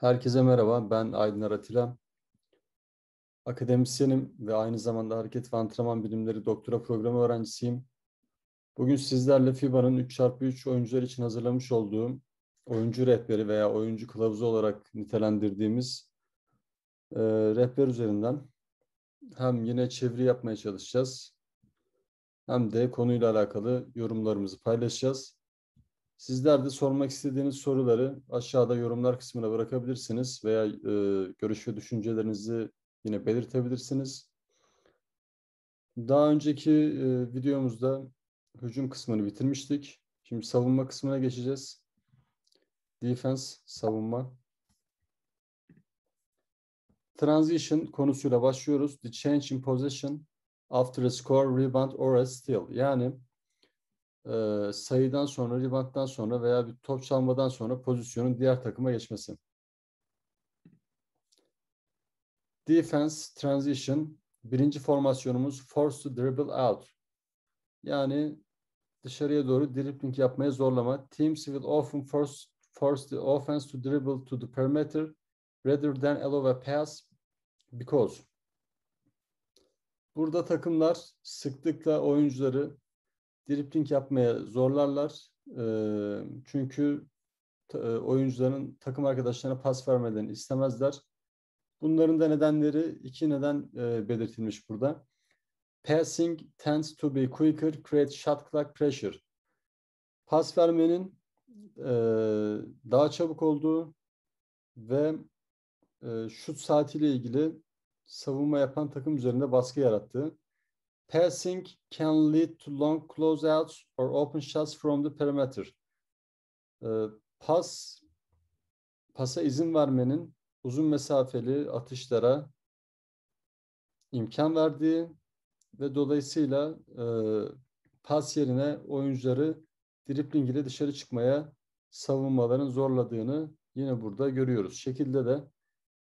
Herkese merhaba, ben Aydın Aratilem. Akademisyenim ve aynı zamanda Hareket ve Antrenman Bilimleri Doktora Programı öğrencisiyim. Bugün sizlerle FIBA'nın 3x3 oyuncular için hazırlamış olduğum oyuncu rehberi veya oyuncu kılavuzu olarak nitelendirdiğimiz e, rehber üzerinden hem yine çeviri yapmaya çalışacağız hem de konuyla alakalı yorumlarımızı paylaşacağız. Sizler de sormak istediğiniz soruları aşağıda yorumlar kısmına bırakabilirsiniz veya e, görüş ve düşüncelerinizi yine belirtebilirsiniz. Daha önceki e, videomuzda hücum kısmını bitirmiştik. Şimdi savunma kısmına geçeceğiz. Defense, savunma. Transition konusuyla başlıyoruz. The change in possession after a score, rebound or a steal. Yani e, sayıdan sonra, ribanttan sonra veya bir top çalmadan sonra pozisyonun diğer takıma geçmesi. Defense transition birinci formasyonumuz force to dribble out. Yani dışarıya doğru dribbling yapmaya zorlama. Teams will often force force the offense to dribble to the perimeter rather than allow a pass because Burada takımlar sıklıkla oyuncuları dripling yapmaya zorlarlar. Ee, çünkü e, oyuncuların takım arkadaşlarına pas vermelerini istemezler. Bunların da nedenleri iki neden e, belirtilmiş burada. Passing tends to be quicker, create shot clock pressure. Pas vermenin e, daha çabuk olduğu ve şut saatiyle ilgili savunma yapan takım üzerinde baskı yarattığı. Passing can lead to long closeouts or open shots from the perimeter. Ee, pas, pasa izin vermenin uzun mesafeli atışlara imkan verdiği ve dolayısıyla e, pas yerine oyuncuları dripling ile dışarı çıkmaya savunmaların zorladığını yine burada görüyoruz. Şekilde de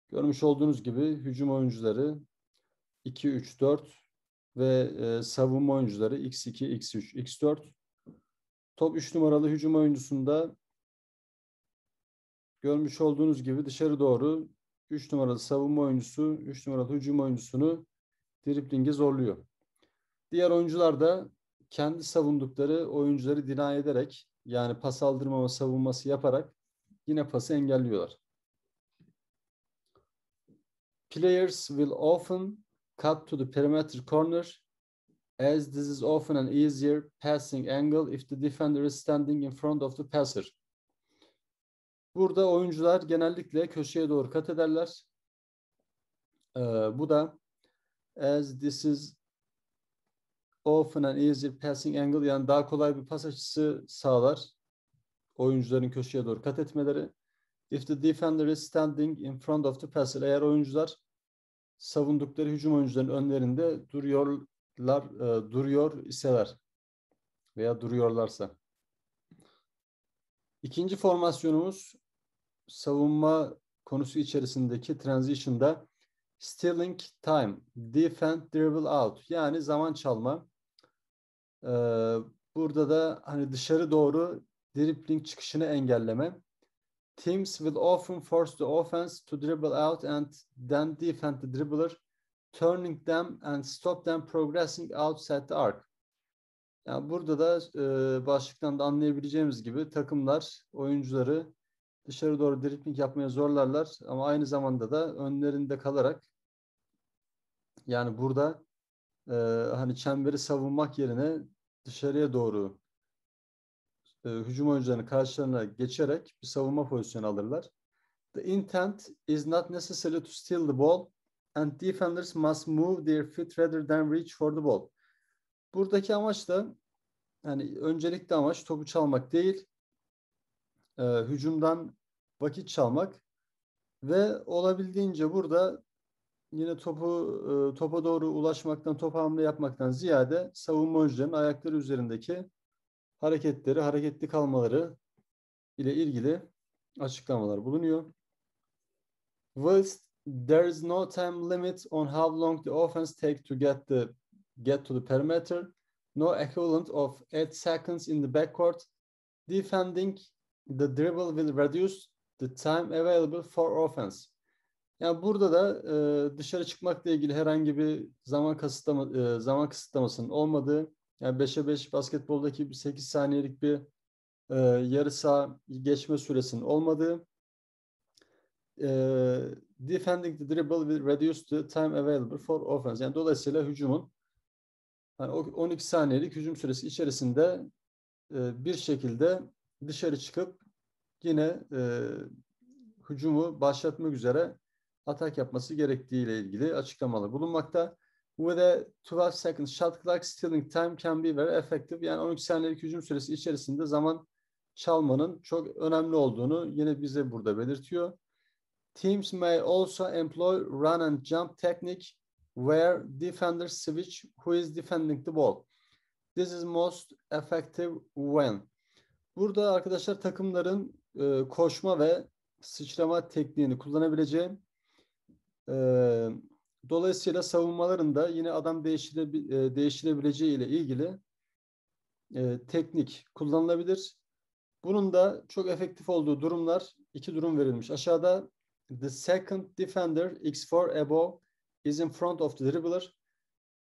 görmüş olduğunuz gibi hücum oyuncuları 2, 3, 4 ve e, savunma oyuncuları X2, X3, X4. Top 3 numaralı hücum oyuncusunda görmüş olduğunuz gibi dışarı doğru 3 numaralı savunma oyuncusu, 3 numaralı hücum oyuncusunu driplinge zorluyor. Diğer oyuncular da kendi savundukları oyuncuları dina ederek yani pas aldırmama savunması yaparak yine pası engelliyorlar. Players will often cut to the perimeter corner as this is often an easier passing angle if the defender is standing in front of the passer. Burada oyuncular genellikle köşeye doğru kat ederler. Ee, bu da as this is often an easier passing angle yani daha kolay bir pas açısı sağlar. Oyuncuların köşeye doğru kat etmeleri. If the defender is standing in front of the passer eğer oyuncular savundukları hücum oyuncularının önlerinde duruyorlar, e, duruyor iseler veya duruyorlarsa. İkinci formasyonumuz savunma konusu içerisindeki transition'da stealing time, defend, dribble out yani zaman çalma. Ee, burada da hani dışarı doğru dribbling çıkışını engelleme. Teams will often force the offense to dribble out and then defend the dribbler, turning them and stop them progressing outside the arc. Yani burada da e, başlıktan da anlayabileceğimiz gibi takımlar oyuncuları dışarı doğru dribbling yapmaya zorlarlar ama aynı zamanda da önlerinde kalarak yani burada e, hani çemberi savunmak yerine dışarıya doğru e, hücum oyuncularını karşılarına geçerek bir savunma pozisyonu alırlar. The intent is not necessarily to steal the ball and defenders must move their feet rather than reach for the ball. Buradaki amaç da yani öncelikli amaç topu çalmak değil, e, hücumdan vakit çalmak ve olabildiğince burada yine topu e, topa doğru ulaşmaktan, top hamle yapmaktan ziyade savunma oyuncularının ayakları üzerindeki hareketleri, hareketli kalmaları ile ilgili açıklamalar bulunuyor. Whilst there is no time limit on how long the offense take to get the get to the perimeter, no equivalent of 8 seconds in the backcourt, defending the dribble will reduce the time available for offense. Yani burada da e, dışarı çıkmakla ilgili herhangi bir zaman kısıtlama e, zaman kısıtlamasının olmadığı yani 5'e 5 basketboldaki 8 saniyelik bir e, yarı saha geçme süresinin olmadığı e, defending the dribble will reduce the time available for offense. Yani dolayısıyla hücumun yani 12 saniyelik hücum süresi içerisinde e, bir şekilde dışarı çıkıp yine e, hücumu başlatmak üzere atak yapması gerektiği ile ilgili açıklamalı bulunmakta with a 12 seconds shot clock stealing time can be very effective. Yani 12 saniyelik hücum süresi içerisinde zaman çalmanın çok önemli olduğunu yine bize burada belirtiyor. Teams may also employ run and jump technique where defenders switch who is defending the ball. This is most effective when. Burada arkadaşlar takımların e, koşma ve sıçrama tekniğini kullanabileceği e, Dolayısıyla savunmalarında yine adam değiştirebi- e, değiştirebileceği ile ilgili e, teknik kullanılabilir. Bunun da çok efektif olduğu durumlar iki durum verilmiş. Aşağıda the second defender x4 above is in front of the dribbler.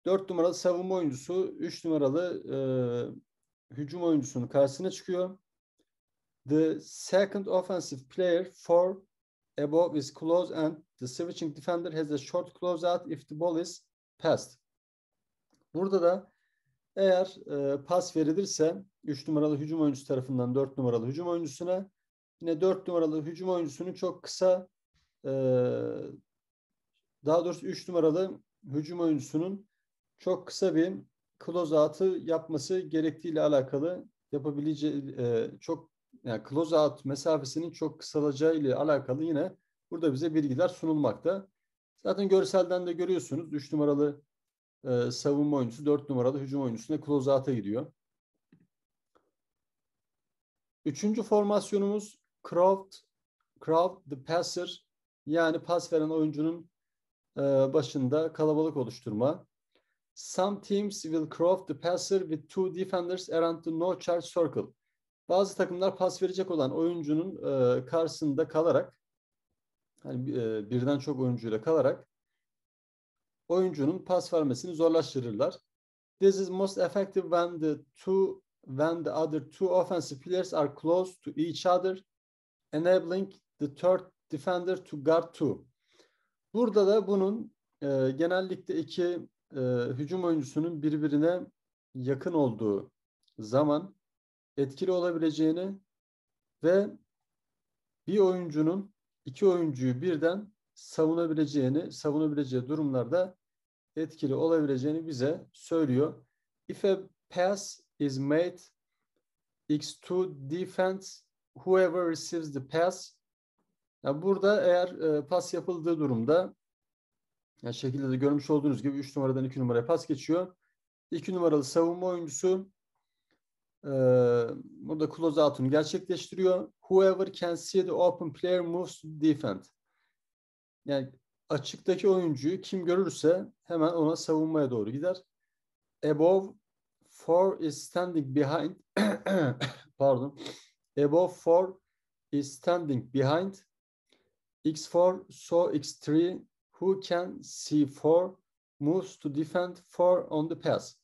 4 numaralı savunma oyuncusu 3 numaralı e, hücum oyuncusunun karşısına çıkıyor. The second offensive player for above is close and the switching defender has a short closeout if the ball is passed. Burada da eğer e, pas verilirse 3 numaralı hücum oyuncusu tarafından 4 numaralı hücum oyuncusuna yine 4 numaralı hücum oyuncusunun çok kısa e, daha doğrusu 3 numaralı hücum oyuncusunun çok kısa bir close out'ı yapması gerektiğiyle alakalı yapabileceği e, çok yani close out mesafesinin çok kısalacağı ile alakalı yine burada bize bilgiler sunulmakta. Zaten görselden de görüyorsunuz 3 numaralı e, savunma oyuncusu 4 numaralı hücum oyuncusuna close out'a gidiyor. Üçüncü formasyonumuz Croft, Croft the passer yani pas veren oyuncunun e, başında kalabalık oluşturma. Some teams will croft the passer with two defenders around the no charge circle. Bazı takımlar pas verecek olan oyuncunun e, karşısında kalarak hani e, birden çok oyuncuyla kalarak oyuncunun pas vermesini zorlaştırırlar. This is most effective when the two when the other two offensive players are close to each other, enabling the third defender to guard two. Burada da bunun e, genellikle iki e, hücum oyuncusunun birbirine yakın olduğu zaman etkili olabileceğini ve bir oyuncunun iki oyuncuyu birden savunabileceğini, savunabileceği durumlarda etkili olabileceğini bize söylüyor. If a pass is made X2 defense whoever receives the pass yani burada eğer e, pas yapıldığı durumda yani şekilde de görmüş olduğunuz gibi 3 numaradan 2 numaraya pas geçiyor. 2 numaralı savunma oyuncusu ee, burada close out'unu gerçekleştiriyor. Whoever can see the open player moves to defend. Yani açıktaki oyuncuyu kim görürse hemen ona savunmaya doğru gider. Above four is standing behind pardon. Above four is standing behind. X4 so X3 who can see four moves to defend four on the pass.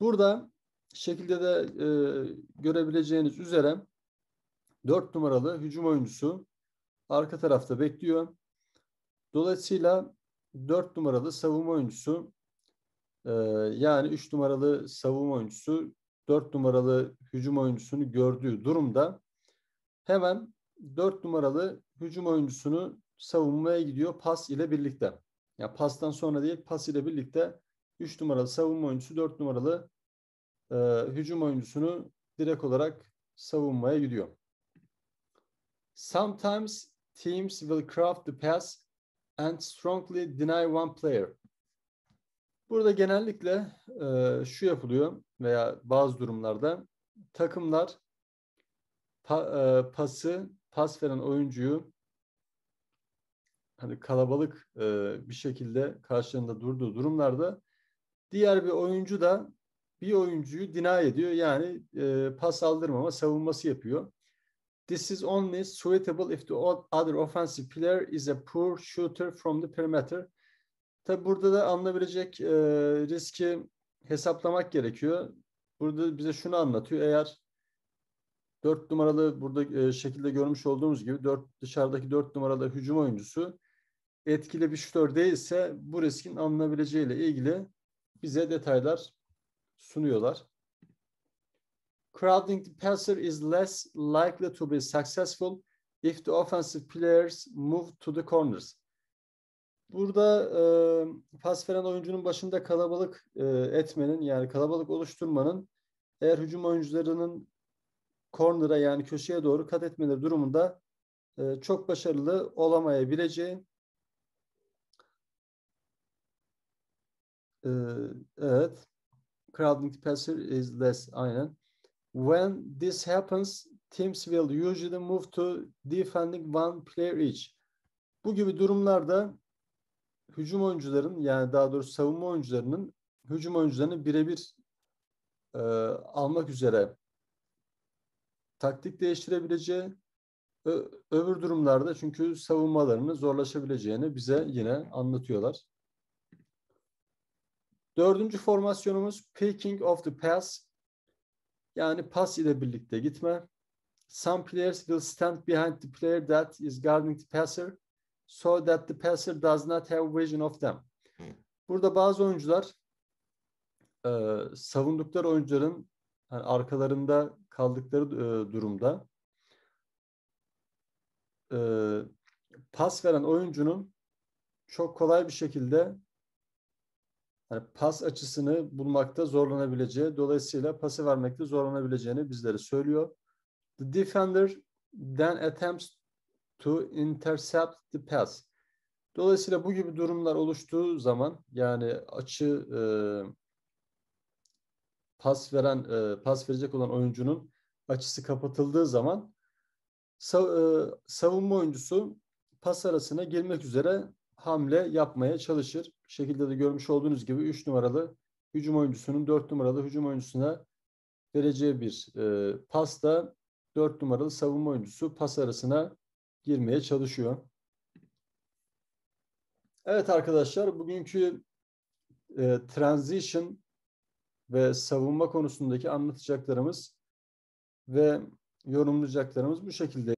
Burada şekilde de e, görebileceğiniz üzere 4 numaralı hücum oyuncusu arka tarafta bekliyor. Dolayısıyla 4 numaralı savunma oyuncusu e, yani 3 numaralı savunma oyuncusu 4 numaralı hücum oyuncusunu gördüğü durumda hemen 4 numaralı hücum oyuncusunu savunmaya gidiyor pas ile birlikte. Yani pastan sonra değil pas ile birlikte 3 numaralı savunma oyuncusu 4 numaralı e, hücum oyuncusunu direkt olarak savunmaya gidiyor. Sometimes teams will craft the pass and strongly deny one player. Burada genellikle e, şu yapılıyor veya bazı durumlarda takımlar pa, e, pası, pas veren oyuncuyu hani kalabalık e, bir şekilde karşılığında durduğu durumlarda diğer bir oyuncu da bir oyuncuyu dina ediyor. Yani e, pas aldırmama savunması yapıyor. This is only suitable if the other offensive player is a poor shooter from the perimeter. Tabi burada da anlayabilecek e, riski hesaplamak gerekiyor. Burada bize şunu anlatıyor. Eğer dört numaralı burada e, şekilde görmüş olduğumuz gibi dört dışarıdaki dört numaralı hücum oyuncusu etkili bir şütör değilse bu riskin alınabileceğiyle ilgili bize detaylar sunuyorlar. Crowding the passer is less likely to be successful if the offensive players move to the corners. Burada e, pas veren oyuncunun başında kalabalık e, etmenin yani kalabalık oluşturmanın eğer hücum oyuncularının corner'a yani köşeye doğru kat etmeleri durumunda e, çok başarılı olamayabileceği e, evet Crowding pressure is less aynen. When this happens, teams will usually move to defending one player each. Bu gibi durumlarda hücum oyuncuların yani daha doğrusu savunma oyuncularının hücum oyuncularını birebir e, almak üzere taktik değiştirebileceği öbür durumlarda çünkü savunmalarını zorlaşabileceğini bize yine anlatıyorlar. Dördüncü formasyonumuz picking of the pass. Yani pas ile birlikte gitme. Some players will stand behind the player that is guarding the passer so that the passer does not have vision of them. Hmm. Burada bazı oyuncular e, savundukları oyuncuların yani arkalarında kaldıkları e, durumda e, pas veren oyuncunun çok kolay bir şekilde hani pas açısını bulmakta zorlanabileceği, dolayısıyla pası vermekte zorlanabileceğini bizlere söylüyor. The defender then attempts to intercept the pass. Dolayısıyla bu gibi durumlar oluştuğu zaman yani açı e, pas veren e, pas verecek olan oyuncunun açısı kapatıldığı zaman sav, e, savunma oyuncusu pas arasına girmek üzere hamle yapmaya çalışır. Bu şekilde de görmüş olduğunuz gibi 3 numaralı hücum oyuncusunun 4 numaralı hücum oyuncusuna vereceği bir e, pas da 4 numaralı savunma oyuncusu pas arasına girmeye çalışıyor. Evet arkadaşlar bugünkü e, transition ve savunma konusundaki anlatacaklarımız ve yorumlayacaklarımız bu şekilde.